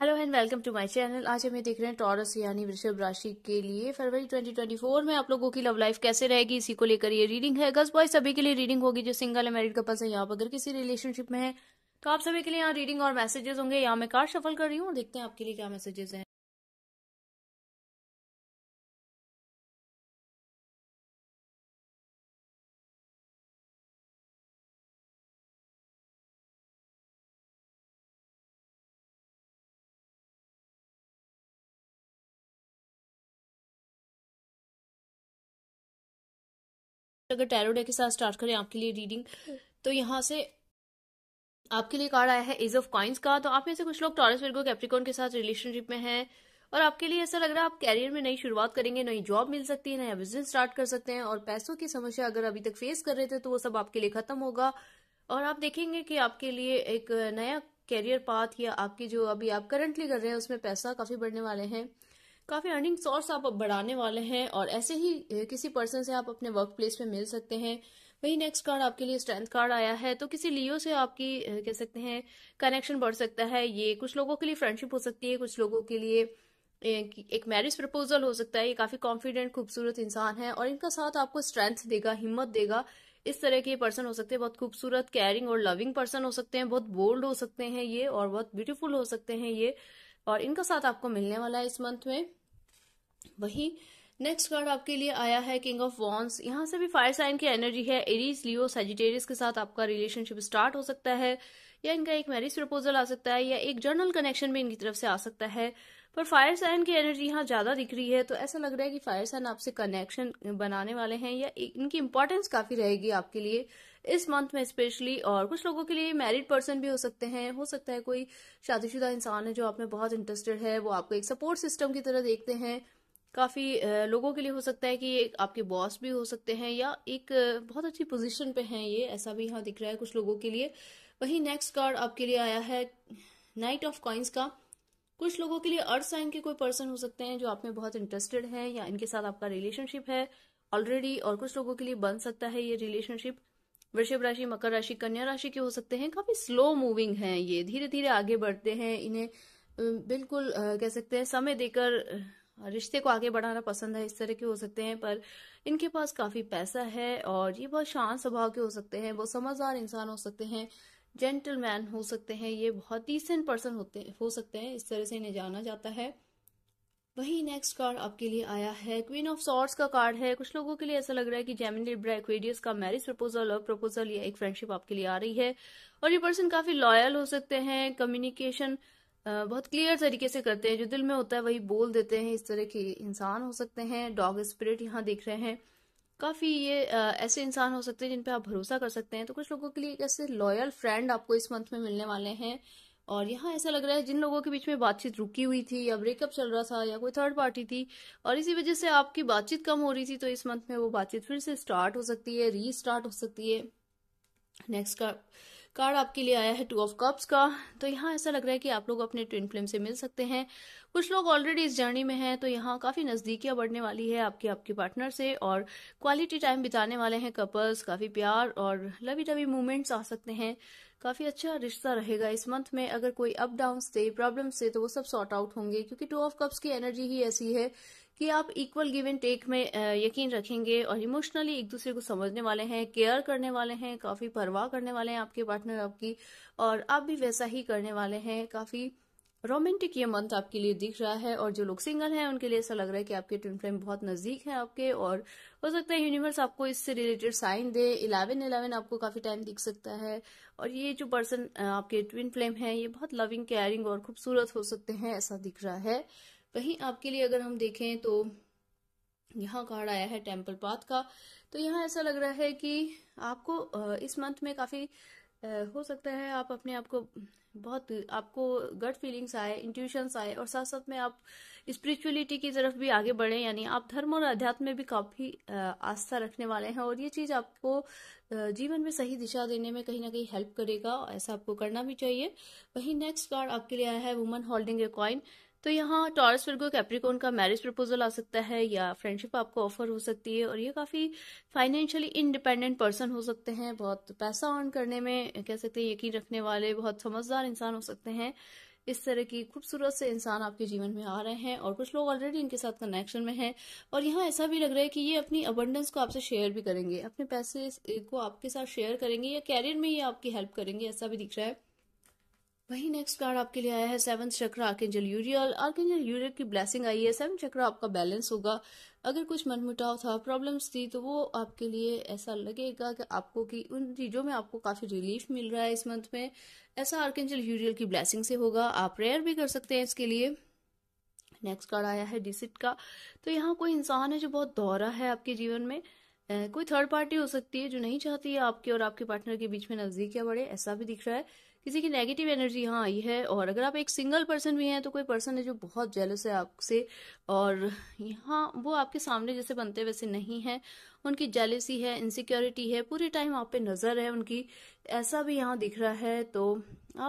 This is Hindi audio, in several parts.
hello and welcome to my channel आज हमें देख रहे हैं टॉरस यानी वृषभ राशि के लिए फरवरी 2024 में आप लोगों की लव लाइफ कैसे रहेगी इसी को लेकर ये रीडिंग है गर्ल्स बॉय सभी के लिए रीडिंग होगी जो सिंगल है मैरिड कपल्स है यहाँ पर अगर किसी रिलेशनशिप में है तो आप सभी के लिए यहाँ रीडिंग और मैसेजेस होंगे यहाँ मैं कार शफल कर रही हूँ देखते हैं आपके लिए क्या मैसेजेस हैं अगर डे के साथ स्टार्ट करें आपके लिए रीडिंग तो यहाँ से आपके लिए कार्ड आया है इज ऑफ कॉइन्स का तो आप में से कुछ लोग टॉरस वर्गो कैप्रिकॉन के साथ रिलेशनशिप में हैं और आपके लिए ऐसा लग रहा है आप कैरियर में नई शुरुआत करेंगे नई जॉब मिल सकती है नया बिजनेस स्टार्ट कर सकते हैं और पैसों की समस्या अगर अभी तक फेस कर रहे थे तो वो सब आपके लिए खत्म होगा और आप देखेंगे कि आपके लिए एक नया कैरियर पाथ या आपकी जो अभी आप करंटली कर रहे हैं उसमें पैसा काफी बढ़ने वाले हैं काफ़ी अर्निंग सोर्स आप बढ़ाने वाले हैं और ऐसे ही किसी पर्सन से आप अपने वर्क प्लेस में मिल सकते हैं वही नेक्स्ट कार्ड आपके लिए स्ट्रेंथ कार्ड आया है तो किसी लियो से आपकी कह सकते हैं कनेक्शन बढ़ सकता है ये कुछ लोगों के लिए फ्रेंडशिप हो सकती है कुछ लोगों के लिए एक मैरिज प्रपोजल हो सकता है ये काफी कॉन्फिडेंट खूबसूरत इंसान है और इनका साथ आपको स्ट्रेंथ देगा हिम्मत देगा इस तरह के पर्सन हो सकते हैं बहुत खूबसूरत केयरिंग और लविंग पर्सन हो सकते हैं बहुत बोल्ड हो सकते हैं ये और बहुत ब्यूटीफुल हो सकते हैं ये और इनका साथ आपको मिलने वाला है इस मंथ में वही नेक्स्ट कार्ड आपके लिए आया है किंग ऑफ वॉन्स यहाँ से भी फायर साइन की एनर्जी है एरीज लियो सेजिटेरियस के साथ आपका रिलेशनशिप स्टार्ट हो सकता है या इनका एक मैरिज प्रपोजल आ सकता है या एक जर्नल कनेक्शन भी इनकी तरफ से आ सकता है पर फायर साइन की एनर्जी यहाँ ज़्यादा दिख रही है तो ऐसा लग रहा है कि फायर साइन आपसे कनेक्शन बनाने वाले हैं या इनकी इम्पोर्टेंस काफ़ी रहेगी आपके लिए इस मंथ में स्पेशली और कुछ लोगों के लिए मैरिड पर्सन भी हो सकते हैं हो सकता है कोई शादीशुदा इंसान है जो आप में बहुत इंटरेस्टेड है वो आपको एक सपोर्ट सिस्टम की तरह देखते हैं काफ़ी लोगों के लिए हो सकता है कि ये आपके बॉस भी हो सकते हैं या एक बहुत अच्छी पोजीशन पे हैं ये ऐसा भी यहाँ दिख रहा है कुछ लोगों के लिए वही नेक्स्ट कार्ड आपके लिए आया है नाइट ऑफ कॉइन्स का कुछ लोगों के लिए अर्थ साइन के कोई पर्सन हो सकते हैं जो आप में बहुत इंटरेस्टेड है या इनके साथ आपका रिलेशनशिप है ऑलरेडी और कुछ लोगों के लिए बन सकता है ये रिलेशनशिप वृषभ राशि मकर राशि कन्या राशि के हो सकते हैं काफी स्लो मूविंग है ये धीरे धीरे आगे बढ़ते हैं इन्हें बिल्कुल कह सकते हैं समय देकर रिश्ते को आगे बढ़ाना पसंद है इस तरह के हो सकते हैं पर इनके पास काफी पैसा है और ये बहुत शांत स्वभाव के हो सकते हैं बहुत समझदार इंसान हो सकते हैं जेंटलमैन हो सकते हैं ये बहुत डिसेंट पर्सन होते हो सकते हैं इस तरह से इन्हें जाना जाता है वही नेक्स्ट कार्ड आपके लिए आया है क्वीन ऑफ सॉर्ट्स का कार्ड है कुछ लोगों के लिए ऐसा लग रहा है कि जेमिनी ब्रैक्वेडियस का मैरिज प्रपोजल लव प्रपोजल या एक फ्रेंडशिप आपके लिए आ रही है और ये पर्सन काफी लॉयल हो सकते हैं कम्युनिकेशन बहुत क्लियर तरीके से करते हैं जो दिल में होता है वही बोल देते हैं इस तरह के इंसान हो सकते हैं डॉग स्पिरिट यहाँ देख रहे हैं काफ़ी ये आ, ऐसे इंसान हो सकते हैं जिन पे आप भरोसा कर सकते हैं तो कुछ लोगों के लिए एक ऐसे लॉयल फ्रेंड आपको इस मंथ में मिलने वाले हैं और यहाँ ऐसा लग रहा है जिन लोगों के बीच में बातचीत रुकी हुई थी या ब्रेकअप चल रहा था या कोई थर्ड पार्टी थी और इसी वजह से आपकी बातचीत कम हो रही थी तो इस मंथ में वो बातचीत फिर से स्टार्ट हो सकती है री हो सकती है नेक्स्ट का कार्ड आपके लिए आया है टू ऑफ कप्स का तो यहाँ ऐसा लग रहा है कि आप लोग अपने ट्विन फ्लेम से मिल सकते हैं कुछ लोग ऑलरेडी इस जर्नी में हैं तो यहाँ काफ़ी नजदीकियां बढ़ने वाली है आपके आपके पार्टनर से और क्वालिटी टाइम बिताने वाले हैं कपल्स काफ़ी प्यार और लवी लवी मूवमेंट्स आ सकते हैं काफी अच्छा रिश्ता रहेगा इस मंथ में अगर कोई अप डाउन थे प्रॉब्लम थे तो वो सब सॉर्ट आउट होंगे क्योंकि टू ऑफ कप्स की एनर्जी ही ऐसी है कि आप इक्वल गिव एंड टेक में यकीन रखेंगे और इमोशनली एक दूसरे को समझने वाले हैं केयर करने वाले हैं काफी परवाह करने वाले हैं आपके पार्टनर आपकी और आप भी वैसा ही करने वाले हैं काफी रोमांटिक ये मंथ आपके लिए दिख रहा है और जो लोग सिंगल हैं उनके लिए ऐसा लग रहा है कि आपके ट्विन फ्लेम बहुत नजदीक है आपके और हो सकता है यूनिवर्स आपको इससे रिलेटेड साइन दे इलेवन इलेवन आपको काफी टाइम दिख सकता है और ये जो पर्सन आपके ट्विन फ्लेम है ये बहुत लविंग केयरिंग और खूबसूरत हो सकते हैं ऐसा दिख रहा है वहीं आपके लिए अगर हम देखें तो यहाँ कार्ड आया है टेम्पल पाथ का तो यहाँ ऐसा लग रहा है कि आपको इस मंथ में काफी हो सकता है आप अपने आप को बहुत आपको गट फीलिंग्स आए इंट्यूशंस आए और साथ साथ में आप स्पिरिचुअलिटी की तरफ भी आगे बढ़े यानी आप धर्म और अध्यात्म में भी काफ़ी आस्था रखने वाले हैं और ये चीज़ आपको जीवन में सही दिशा देने में कहीं ना कहीं हेल्प करेगा ऐसा आपको करना भी चाहिए वहीं नेक्स्ट कार्ड आपके लिए आया है वुमन होल्डिंग ए कॉइन तो यहाँ टॉरस वर्गो कैप्रिकोन का मैरिज प्रपोजल आ सकता है या फ्रेंडशिप आपको ऑफर हो सकती है और ये काफ़ी फाइनेंशियली इंडिपेंडेंट पर्सन हो सकते हैं बहुत पैसा अर्न करने में कह सकते हैं यकीन रखने वाले बहुत समझदार इंसान हो सकते हैं इस तरह की खूबसूरत से इंसान आपके जीवन में आ रहे हैं और कुछ लोग ऑलरेडी इनके साथ कनेक्शन में हैं और यहाँ ऐसा भी लग रहा है कि ये अपनी अबंडेंस को आपसे शेयर भी करेंगे अपने पैसे को आपके साथ शेयर करेंगे या कैरियर में ये आपकी हेल्प करेंगे ऐसा भी दिख रहा है वही नेक्स्ट कार्ड आपके लिए आया है सेवन चक्र आर्केंजल यूरियल आर्केंजल यूरियल की ब्लेसिंग आई है सेवन चक्र आपका बैलेंस होगा अगर कुछ मनमुटाव था प्रॉब्लम्स थी तो वो आपके लिए ऐसा लगेगा कि आपको कि उन चीज़ों में आपको काफ़ी रिलीफ मिल रहा है इस मंथ में ऐसा आर्केंजल यूरियल की ब्लैसिंग से होगा आप प्रेयर भी कर सकते हैं इसके लिए नेक्स्ट कार्ड आया है डिसिट का तो यहाँ कोई इंसान है जो बहुत दौरा है आपके जीवन में कोई थर्ड पार्टी हो सकती है जो नहीं चाहती है आपके और आपके पार्टनर के बीच में नजदीकियाँ बढ़े ऐसा भी दिख रहा है किसी की नेगेटिव एनर्जी यहाँ आई है और अगर आप एक सिंगल पर्सन भी हैं तो कोई पर्सन है जो बहुत जेलस है आपसे और यहाँ वो आपके सामने जैसे बनते वैसे नहीं है उनकी जेलसी है इनसिक्योरिटी है पूरे टाइम आप पे नज़र है उनकी ऐसा भी यहाँ दिख रहा है तो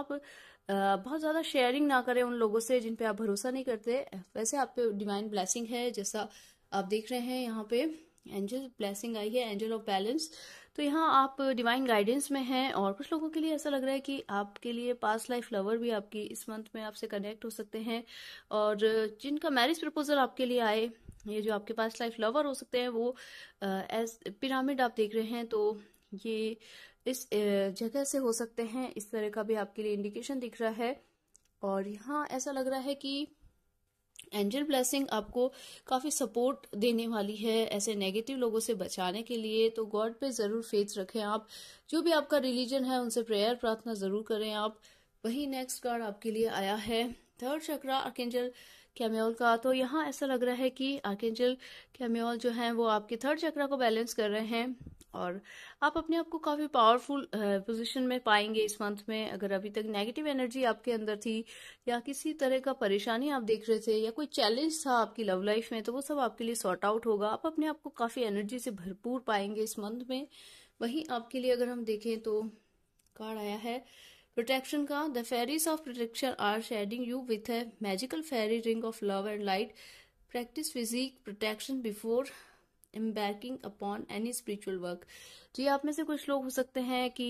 आप बहुत ज़्यादा शेयरिंग ना करें उन लोगों से जिन आप भरोसा नहीं करते वैसे आप पे डिवाइन ब्लैसिंग है जैसा आप देख रहे हैं यहाँ पे एंजल ब्लेसिंग आई है एंजल ऑफ बैलेंस तो यहाँ आप डिवाइन गाइडेंस में हैं और कुछ लोगों के लिए ऐसा लग रहा है कि आपके लिए पास लाइफ लवर भी आपकी इस मंथ में आपसे कनेक्ट हो सकते हैं और जिनका मैरिज प्रपोजल आपके लिए आए ये जो आपके पास लाइफ लवर हो सकते हैं वो एज पिरामिड आप देख रहे हैं तो ये इस जगह से हो सकते हैं इस तरह का भी आपके लिए इंडिकेशन दिख रहा है और यहाँ ऐसा लग रहा है कि एंजल ब्लेसिंग आपको काफ़ी सपोर्ट देने वाली है ऐसे नेगेटिव लोगों से बचाने के लिए तो गॉड पे ज़रूर फेथ रखें आप जो भी आपका रिलीजन है उनसे प्रेयर प्रार्थना ज़रूर करें आप वही नेक्स्ट कार्ड आपके लिए आया है थर्ड चक्रा आर्केंजल कैम्योल का तो यहाँ ऐसा लग रहा है कि आर्केंजल कैम्योल जो है वो आपके थर्ड चक्रा को बैलेंस कर रहे हैं और आप अपने आप को काफ़ी पावरफुल पोजीशन में पाएंगे इस मंथ में अगर अभी तक नेगेटिव एनर्जी आपके अंदर थी या किसी तरह का परेशानी आप देख रहे थे या कोई चैलेंज था आपकी लव लाइफ में तो वो सब आपके लिए सॉर्ट आउट होगा आप अपने आप को काफ़ी एनर्जी से भरपूर पाएंगे इस मंथ में वहीं आपके लिए अगर हम देखें तो कार्ड आया है प्रोटेक्शन का the fairies of protection are shedding you with a magical fairy ring of love and light practice psychic protection before embarking upon any spiritual work जी आप में से कुछ लोग हो सकते हैं कि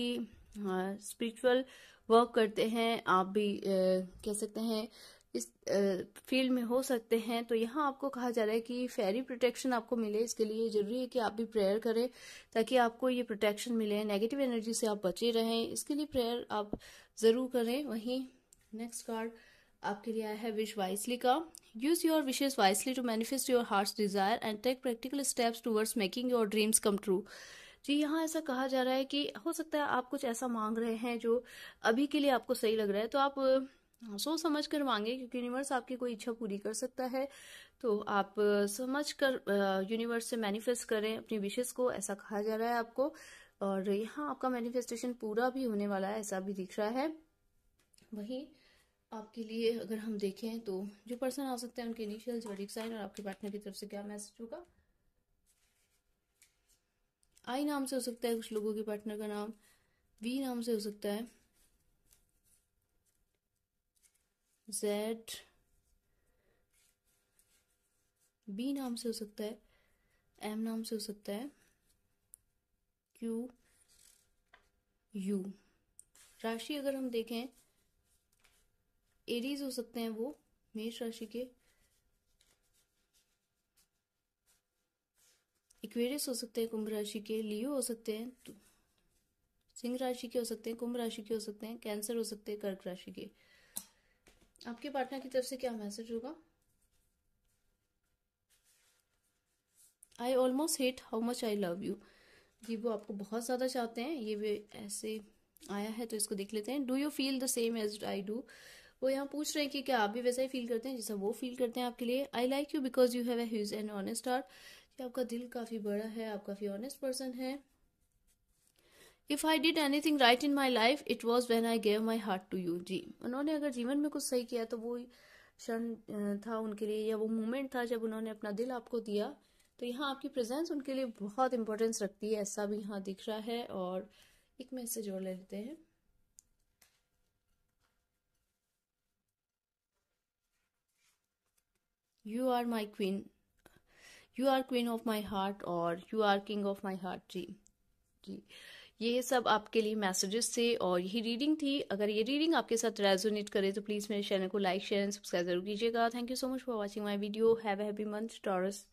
स्पिरिचुअल हाँ, वर्क करते हैं आप भी आ, कह सकते हैं इस फील्ड में हो सकते हैं तो यहाँ आपको कहा जा रहा है कि फेरी प्रोटेक्शन आपको मिले इसके लिए जरूरी है कि आप भी प्रेयर करें ताकि आपको ये प्रोटेक्शन मिले नेगेटिव एनर्जी से आप बचे रहें इसके लिए प्रेयर आप ज़रूर करें वहीं नेक्स्ट कार्ड आपके लिए आया है विश वाइसली का use your wishes wisely to manifest your heart's desire and take practical steps towards making your dreams come true जी यहाँ ऐसा कहा जा रहा है कि हो सकता है आप कुछ ऐसा मांग रहे हैं जो अभी के लिए आपको सही लग रहा है तो आप सोच समझ कर मांगे क्योंकि यूनिवर्स आपकी कोई इच्छा पूरी कर सकता है तो आप समझ कर यूनिवर्स से मैनिफेस्ट करें अपनी विशेष को ऐसा कहा जा रहा है आपको और यहाँ आपका मैनिफेस्टेशन पूरा भी होने वाला है ऐसा भी दिख रहा है वही आपके लिए अगर हम देखें तो जो पर्सन आ सकते हैं उनके इनिशियल वर्डिक साइन और आपके पार्टनर की तरफ से क्या मैसेज होगा आई नाम से हो सकता है कुछ लोगों के पार्टनर का नाम वी नाम से हो सकता है जेड बी नाम से हो सकता है एम नाम से हो सकता है क्यू यू राशि अगर हम देखें एरीज हो सकते हैं वो मेष राशि के इक्वेरियस हो सकते हैं कुंभ राशि के लियो हो सकते हैं तो सिंह राशि के हो सकते हैं कुंभ राशि के हो सकते हैं कैंसर हो सकते हैं कर्क राशि के आपके पार्टनर की तरफ से क्या मैसेज होगा I almost hate how much I love you ये वो आपको बहुत ज़्यादा चाहते हैं ये भी ऐसे आया है तो इसको देख लेते हैं do you feel the same as I do वो यहाँ पूछ रहे हैं कि क्या आप भी वैसा ही फील करते हैं जैसा वो फील करते हैं आपके लिए I like you because you have huge and honest heart कि आपका दिल काफ़ी बड़ा है आप काफ़ी ऑनेस्ट पर्सन है if I did anything right in my life it was when I gave my heart to you जी उन्होंने अगर जीवन में कुछ सही किया तो वो क्षण था उनके लिए या वो मोमेंट था जब उन्होंने अपना दिल आपको दिया तो यहाँ आपकी प्रेजेंस उनके लिए बहुत इंपॉर्टेंस रखती है ऐसा भी यहाँ दिख रहा है और एक मैसेज और ले लेते हैं you are my queen you are queen of my heart और you are king of my heart जी जी ये सब आपके लिए मैसेजेस थे और यही रीडिंग थी अगर ये रीडिंग आपके साथ रेजोनेट करे तो प्लीज़ मेरे चैनल को लाइक शेयर एंड सब्सक्राइब जरूर कीजिएगा thank you so much for watching my video have happy month taurus